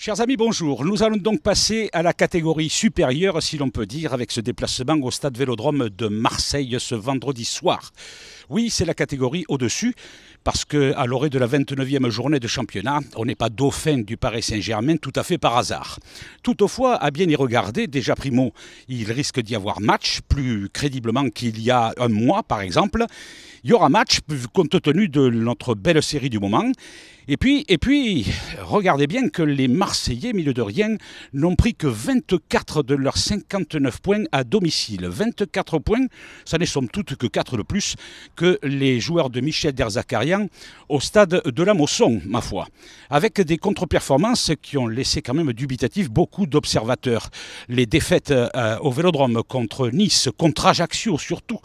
Chers amis, bonjour. Nous allons donc passer à la catégorie supérieure, si l'on peut dire, avec ce déplacement au stade Vélodrome de Marseille ce vendredi soir. Oui, c'est la catégorie au-dessus, parce qu'à l'orée de la 29e journée de championnat, on n'est pas dauphin du Paris Saint-Germain tout à fait par hasard. Toutefois, à bien y regarder, déjà primo, il risque d'y avoir match, plus crédiblement qu'il y a un mois par exemple. Il y aura match, compte tenu de notre belle série du moment. Et puis, et puis, regardez bien que les Marseillais, milieu de rien, n'ont pris que 24 de leurs 59 points à domicile. 24 points, ça n'est somme toute que 4 de plus que les joueurs de Michel Derzakarian au stade de la Mosson, ma foi, avec des contre-performances qui ont laissé quand même dubitatif beaucoup d'observateurs. Les défaites euh, au Vélodrome contre Nice, contre Ajaccio surtout,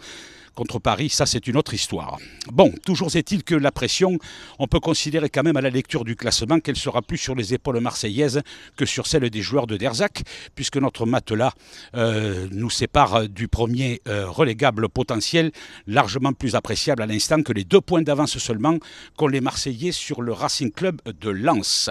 contre Paris, ça c'est une autre histoire. Bon, toujours est-il que la pression, on peut considérer quand même à la lecture du classement qu'elle sera plus sur les épaules marseillaises que sur celles des joueurs de Derzac, puisque notre matelas euh, nous sépare du premier euh, relégable potentiel, largement plus appréciable à l'instant que les deux points d'avance seulement qu'ont les Marseillais sur le Racing Club de Lens.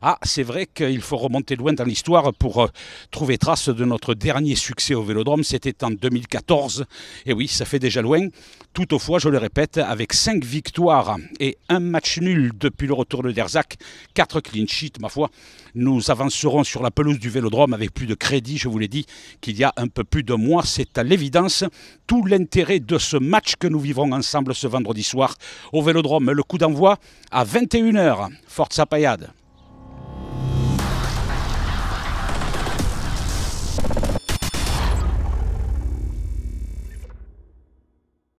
Ah, c'est vrai qu'il faut remonter loin dans l'histoire pour euh, trouver trace de notre dernier succès au Vélodrome, c'était en 2014, et oui, ça fait déjà loin. Toutefois, je le répète, avec 5 victoires et un match nul depuis le retour de Derzac, 4 clean sheets, ma foi, nous avancerons sur la pelouse du Vélodrome avec plus de crédit, je vous l'ai dit, qu'il y a un peu plus de mois. C'est à l'évidence tout l'intérêt de ce match que nous vivrons ensemble ce vendredi soir au Vélodrome. Le coup d'envoi à 21h. sa Payade.